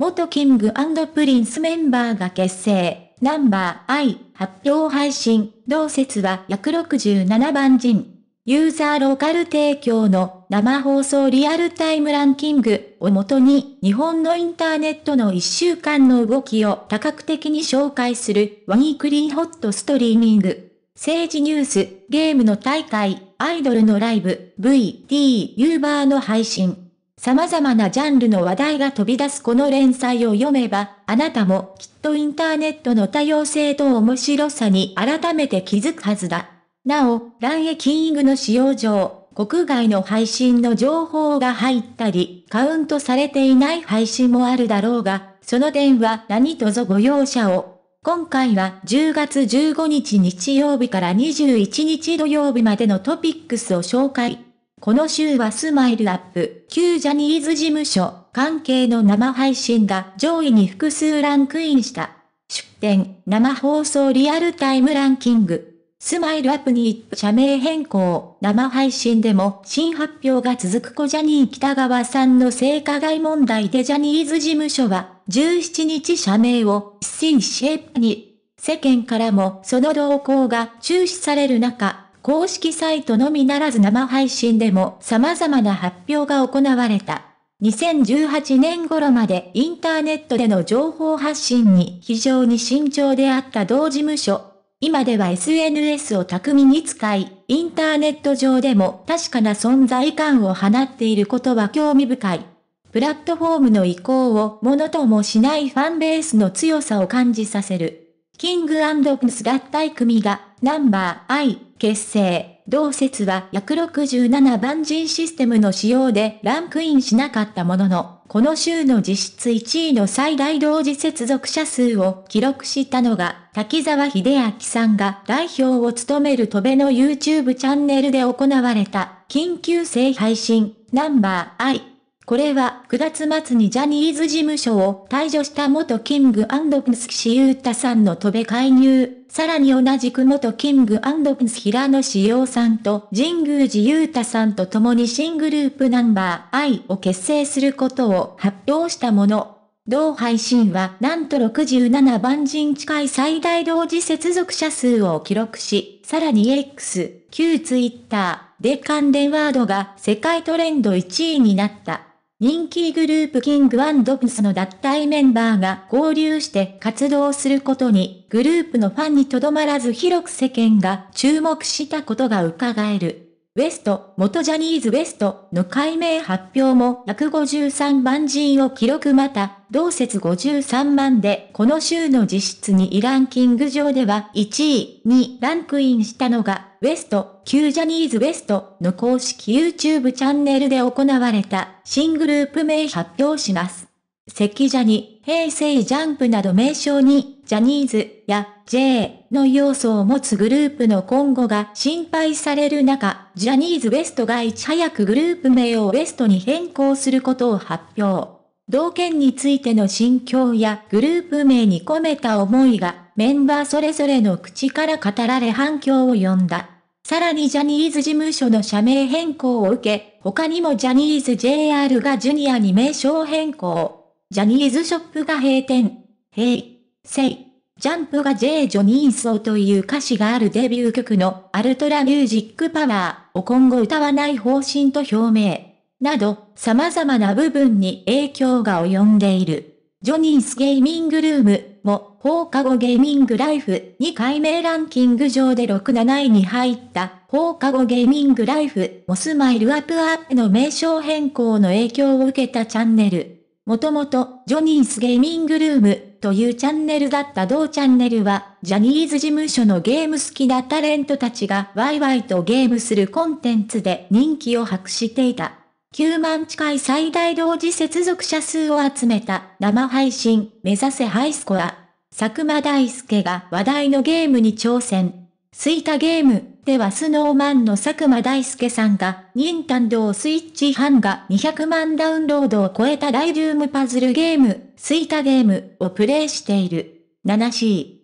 元キングプリンスメンバーが結成、ナンバー I 発表配信、同説は約67番人。ユーザーローカル提供の生放送リアルタイムランキングをもとに日本のインターネットの1週間の動きを多角的に紹介するワニクリーホットストリーミング。政治ニュース、ゲームの大会、アイドルのライブ、VT、u バーの配信。様々なジャンルの話題が飛び出すこの連載を読めば、あなたもきっとインターネットの多様性と面白さに改めて気づくはずだ。なお、ランエイングの使用上、国外の配信の情報が入ったり、カウントされていない配信もあるだろうが、その点は何とぞご容赦を。今回は10月15日日曜日から21日土曜日までのトピックスを紹介。この週はスマイルアップ、旧ジャニーズ事務所、関係の生配信が上位に複数ランクインした。出展、生放送リアルタイムランキング。スマイルアップに社名変更、生配信でも新発表が続く小ジャニー北川さんの性加害問題でジャニーズ事務所は17日社名を新シェイプに。世間からもその動向が注視される中、公式サイトのみならず生配信でも様々な発表が行われた。2018年頃までインターネットでの情報発信に非常に慎重であった同事務所。今では SNS を巧みに使い、インターネット上でも確かな存在感を放っていることは興味深い。プラットフォームの移行をものともしないファンベースの強さを感じさせる。キングンド・ンス合体組が、ナンバーアイ、結成。同説は約67番人システムの使用でランクインしなかったものの、この週の実質1位の最大同時接続者数を記録したのが、滝沢秀明さんが代表を務める戸部の YouTube チャンネルで行われた、緊急性配信、ナンバーアイ。これは9月末にジャニーズ事務所を退場した元キングプリンスユータさんの戸べ介入。さらに同じく元キングプリンス平野志陽さんと神宮寺ータさんと共に新グループナンバー I を結成することを発表したもの。同配信はなんと67万人近い最大同時接続者数を記録し、さらに X、旧ツイッター、で関連ワードが世界トレンド1位になった。人気グループキングドプスの脱退メンバーが合流して活動することに、グループのファンにとどまらず広く世間が注目したことが伺える。ウエスト、元ジャニーズウエストの解明発表も153万人を記録また、同説53万でこの週の実質にランキング上では1位にランクインしたのが、ウエスト、旧ジャニーズ WEST の公式 YouTube チャンネルで行われた新グループ名発表します。関ジャニ、平成ジャンプなど名称に、ジャニーズや J の要素を持つグループの今後が心配される中、ジャニーズ WEST がいち早くグループ名を WEST に変更することを発表。同件についての心境やグループ名に込めた思いが、メンバーそれぞれの口から語られ反響を呼んだ。さらにジャニーズ事務所の社名変更を受け、他にもジャニーズ JR がジュニアに名称変更。ジャニーズショップが閉店。ヘイ、セイ、ジャンプが J ジョニーソーという歌詞があるデビュー曲のアルトラミュージックパワーを今後歌わない方針と表明。など、様々な部分に影響が及んでいる。ジョニースゲーミングルームも放課後ゲーミングライフ2回目ランキング上で6、7位に入った放課後ゲーミングライフもスマイルアップアップの名称変更の影響を受けたチャンネル。もともとジョニースゲーミングルームというチャンネルだった同チャンネルはジャニーズ事務所のゲーム好きなタレントたちがワイワイとゲームするコンテンツで人気を博していた。9万近い最大同時接続者数を集めた生配信目指せハイスコア。佐久間大介が話題のゲームに挑戦。スイタゲームではスノーマンの佐久間大介さんが、ンドースイッチ版が200万ダウンロードを超えたライームパズルゲーム、スイタゲームをプレイしている。7C